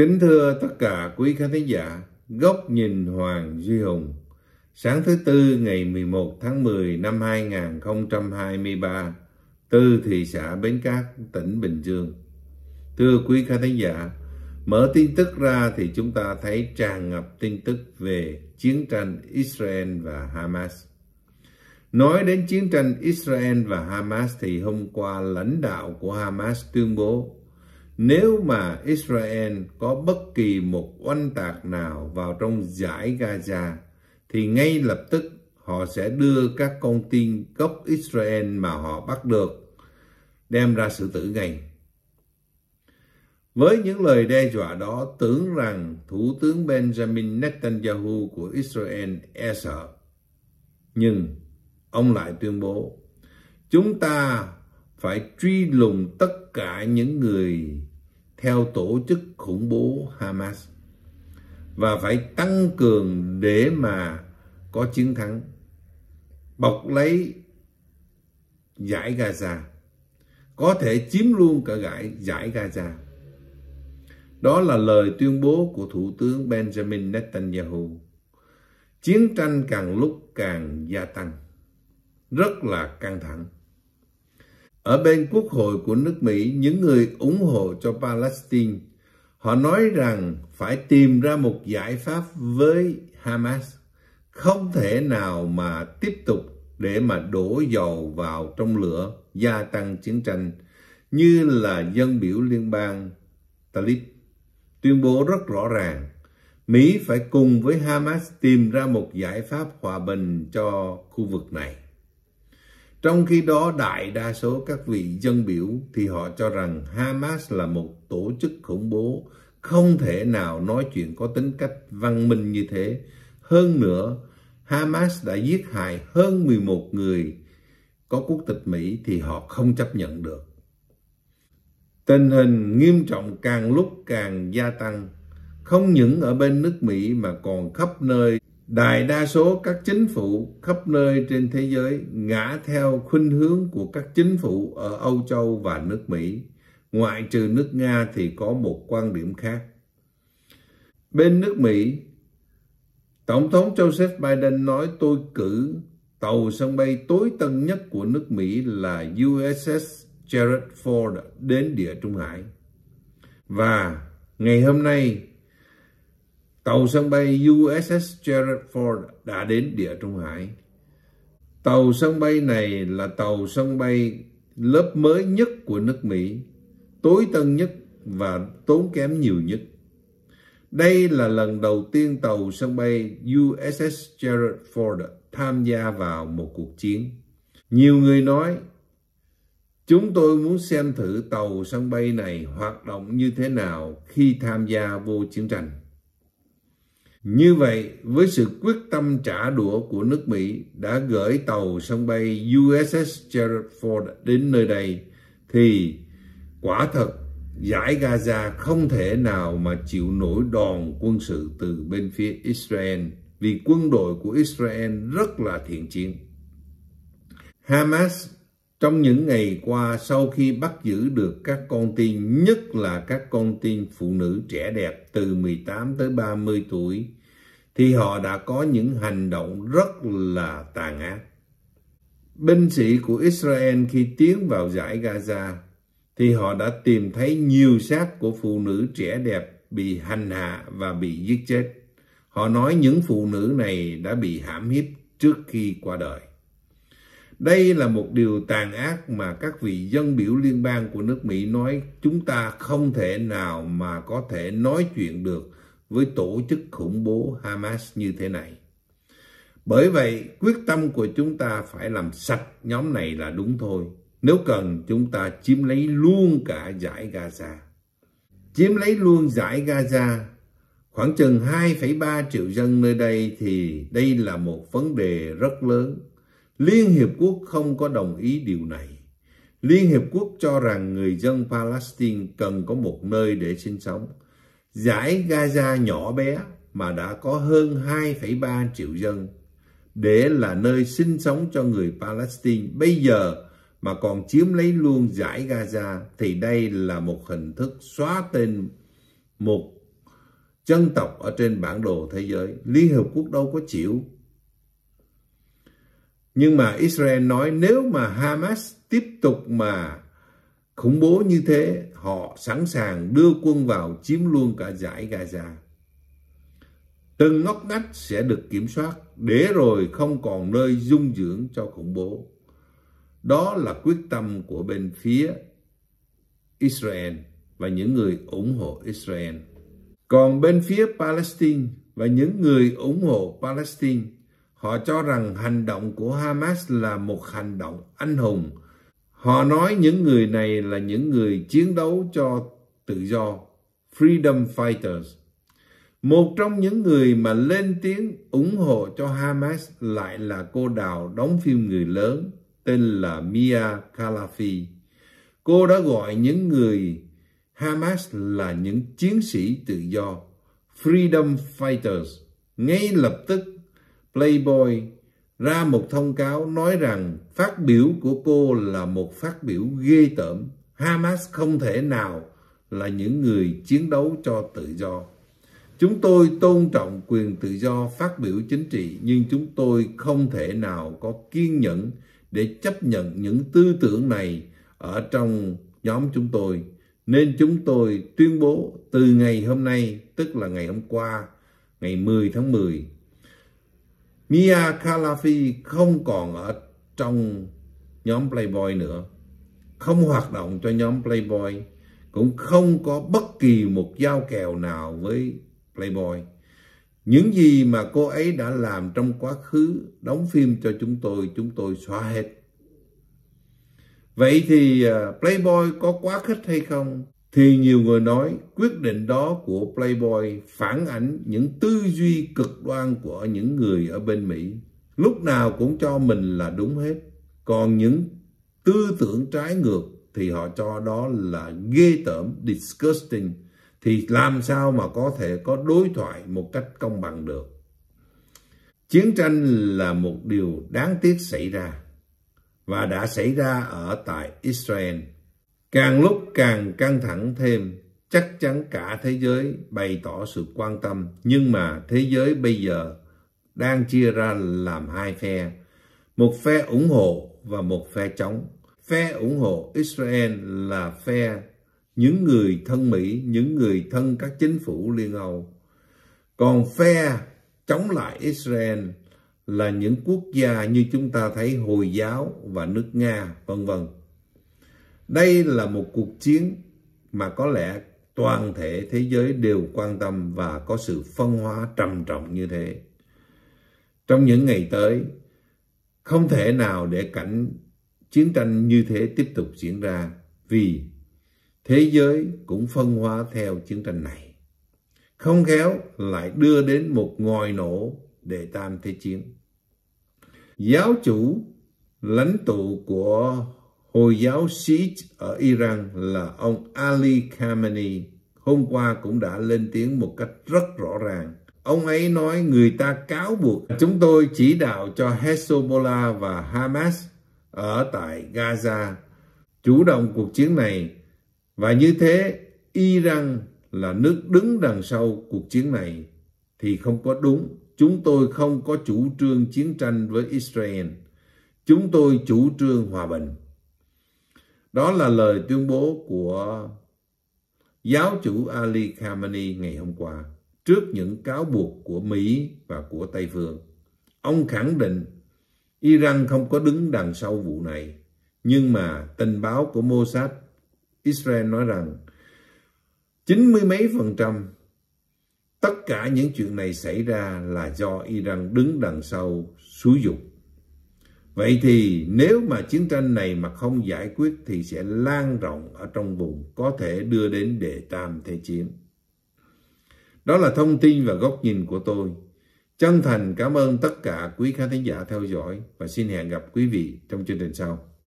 Kính thưa tất cả quý khán thính giả, Góc nhìn Hoàng Duy Hùng, sáng thứ Tư ngày 11 tháng 10 năm 2023, từ thị xã Bến Cát, tỉnh Bình Dương. Thưa quý khán thính giả, mở tin tức ra thì chúng ta thấy tràn ngập tin tức về chiến tranh Israel và Hamas. Nói đến chiến tranh Israel và Hamas thì hôm qua lãnh đạo của Hamas tuyên bố nếu mà Israel có bất kỳ một oanh tạc nào vào trong giải Gaza, thì ngay lập tức họ sẽ đưa các con tin gốc Israel mà họ bắt được, đem ra xử tử ngay. Với những lời đe dọa đó, tưởng rằng Thủ tướng Benjamin Netanyahu của Israel e sợ. Nhưng ông lại tuyên bố, chúng ta phải truy lùng tất cả những người theo tổ chức khủng bố Hamas và phải tăng cường để mà có chiến thắng bọc lấy giải Gaza có thể chiếm luôn cả giải giải Gaza đó là lời tuyên bố của thủ tướng Benjamin Netanyahu chiến tranh càng lúc càng gia tăng rất là căng thẳng ở bên quốc hội của nước Mỹ, những người ủng hộ cho Palestine, họ nói rằng phải tìm ra một giải pháp với Hamas. Không thể nào mà tiếp tục để mà đổ dầu vào trong lửa gia tăng chiến tranh như là dân biểu liên bang Talib tuyên bố rất rõ ràng Mỹ phải cùng với Hamas tìm ra một giải pháp hòa bình cho khu vực này. Trong khi đó, đại đa số các vị dân biểu thì họ cho rằng Hamas là một tổ chức khủng bố, không thể nào nói chuyện có tính cách văn minh như thế. Hơn nữa, Hamas đã giết hại hơn 11 người có quốc tịch Mỹ thì họ không chấp nhận được. Tình hình nghiêm trọng càng lúc càng gia tăng, không những ở bên nước Mỹ mà còn khắp nơi Đại đa số các chính phủ khắp nơi trên thế giới ngã theo khuynh hướng của các chính phủ ở Âu Châu và nước Mỹ, ngoại trừ nước Nga thì có một quan điểm khác. Bên nước Mỹ, Tổng thống Joseph Biden nói tôi cử tàu sân bay tối tân nhất của nước Mỹ là USS Gerald Ford đến địa Trung Hải. Và ngày hôm nay, Tàu sân bay USS Gerald Ford đã đến Địa Trung Hải. Tàu sân bay này là tàu sân bay lớp mới nhất của nước Mỹ, tối tân nhất và tốn kém nhiều nhất. Đây là lần đầu tiên tàu sân bay USS Gerald Ford tham gia vào một cuộc chiến. Nhiều người nói, chúng tôi muốn xem thử tàu sân bay này hoạt động như thế nào khi tham gia vô chiến tranh. Như vậy, với sự quyết tâm trả đũa của nước Mỹ đã gửi tàu sân bay USS Gerald Ford đến nơi đây, thì quả thật giải Gaza không thể nào mà chịu nổi đòn quân sự từ bên phía Israel vì quân đội của Israel rất là thiện chiến. Hamas trong những ngày qua, sau khi bắt giữ được các con tin, nhất là các con tin phụ nữ trẻ đẹp từ 18 tới 30 tuổi, thì họ đã có những hành động rất là tàn ác. Binh sĩ của Israel khi tiến vào giải Gaza, thì họ đã tìm thấy nhiều xác của phụ nữ trẻ đẹp bị hành hạ và bị giết chết. Họ nói những phụ nữ này đã bị hãm hiếp trước khi qua đời. Đây là một điều tàn ác mà các vị dân biểu liên bang của nước Mỹ nói chúng ta không thể nào mà có thể nói chuyện được với tổ chức khủng bố Hamas như thế này. Bởi vậy, quyết tâm của chúng ta phải làm sạch nhóm này là đúng thôi. Nếu cần, chúng ta chiếm lấy luôn cả giải Gaza. Chiếm lấy luôn giải Gaza, khoảng chừng 2,3 triệu dân nơi đây thì đây là một vấn đề rất lớn Liên Hiệp Quốc không có đồng ý điều này. Liên Hiệp Quốc cho rằng người dân Palestine cần có một nơi để sinh sống. Giải Gaza nhỏ bé mà đã có hơn 2,3 triệu dân để là nơi sinh sống cho người Palestine bây giờ mà còn chiếm lấy luôn giải Gaza thì đây là một hình thức xóa tên một dân tộc ở trên bản đồ thế giới. Liên Hợp Quốc đâu có chịu nhưng mà Israel nói nếu mà Hamas tiếp tục mà khủng bố như thế, họ sẵn sàng đưa quân vào chiếm luôn cả giải Gaza. Từng ngóc ngách sẽ được kiểm soát, để rồi không còn nơi dung dưỡng cho khủng bố. Đó là quyết tâm của bên phía Israel và những người ủng hộ Israel. Còn bên phía Palestine và những người ủng hộ Palestine Họ cho rằng hành động của Hamas là một hành động anh hùng. Họ nói những người này là những người chiến đấu cho tự do, freedom fighters. Một trong những người mà lên tiếng ủng hộ cho Hamas lại là cô đào đóng phim người lớn tên là Mia Khalafi. Cô đã gọi những người Hamas là những chiến sĩ tự do, freedom fighters, ngay lập tức Playboy ra một thông cáo nói rằng phát biểu của cô là một phát biểu ghê tởm. Hamas không thể nào là những người chiến đấu cho tự do. Chúng tôi tôn trọng quyền tự do phát biểu chính trị nhưng chúng tôi không thể nào có kiên nhẫn để chấp nhận những tư tưởng này ở trong nhóm chúng tôi. Nên chúng tôi tuyên bố từ ngày hôm nay, tức là ngày hôm qua, ngày 10 tháng 10, Mia Khalafi không còn ở trong nhóm Playboy nữa, không hoạt động cho nhóm Playboy, cũng không có bất kỳ một giao kèo nào với Playboy. Những gì mà cô ấy đã làm trong quá khứ đóng phim cho chúng tôi, chúng tôi xóa hết. Vậy thì à, Playboy có quá khích hay không? thì nhiều người nói quyết định đó của Playboy phản ảnh những tư duy cực đoan của những người ở bên Mỹ. Lúc nào cũng cho mình là đúng hết. Còn những tư tưởng trái ngược thì họ cho đó là ghê tởm, disgusting. Thì làm sao mà có thể có đối thoại một cách công bằng được? Chiến tranh là một điều đáng tiếc xảy ra và đã xảy ra ở tại Israel Càng lúc càng căng thẳng thêm, chắc chắn cả thế giới bày tỏ sự quan tâm. Nhưng mà thế giới bây giờ đang chia ra làm hai phe. Một phe ủng hộ và một phe chống. Phe ủng hộ Israel là phe những người thân Mỹ, những người thân các chính phủ Liên Âu. Còn phe chống lại Israel là những quốc gia như chúng ta thấy Hồi giáo và nước Nga, vân vân. Đây là một cuộc chiến mà có lẽ toàn thể thế giới đều quan tâm và có sự phân hóa trầm trọng như thế. Trong những ngày tới, không thể nào để cảnh chiến tranh như thế tiếp tục diễn ra vì thế giới cũng phân hóa theo chiến tranh này. Không khéo lại đưa đến một ngòi nổ để tam thế chiến. Giáo chủ lãnh tụ của Hồi giáo Shiite ở Iran là ông Ali Khamenei hôm qua cũng đã lên tiếng một cách rất rõ ràng. Ông ấy nói người ta cáo buộc chúng tôi chỉ đạo cho Hezbollah và Hamas ở tại Gaza chủ động cuộc chiến này và như thế Iran là nước đứng đằng sau cuộc chiến này thì không có đúng. Chúng tôi không có chủ trương chiến tranh với Israel. Chúng tôi chủ trương hòa bình. Đó là lời tuyên bố của giáo chủ Ali Khamenei ngày hôm qua trước những cáo buộc của Mỹ và của Tây Phương. Ông khẳng định Iran không có đứng đằng sau vụ này, nhưng mà tình báo của Mossad Israel nói rằng chín mươi mấy phần trăm tất cả những chuyện này xảy ra là do Iran đứng đằng sau xúi dục Vậy thì nếu mà chiến tranh này mà không giải quyết thì sẽ lan rộng ở trong vùng, có thể đưa đến đệ tam thế chiến. Đó là thông tin và góc nhìn của tôi. Chân thành cảm ơn tất cả quý khán thính giả theo dõi và xin hẹn gặp quý vị trong chương trình sau.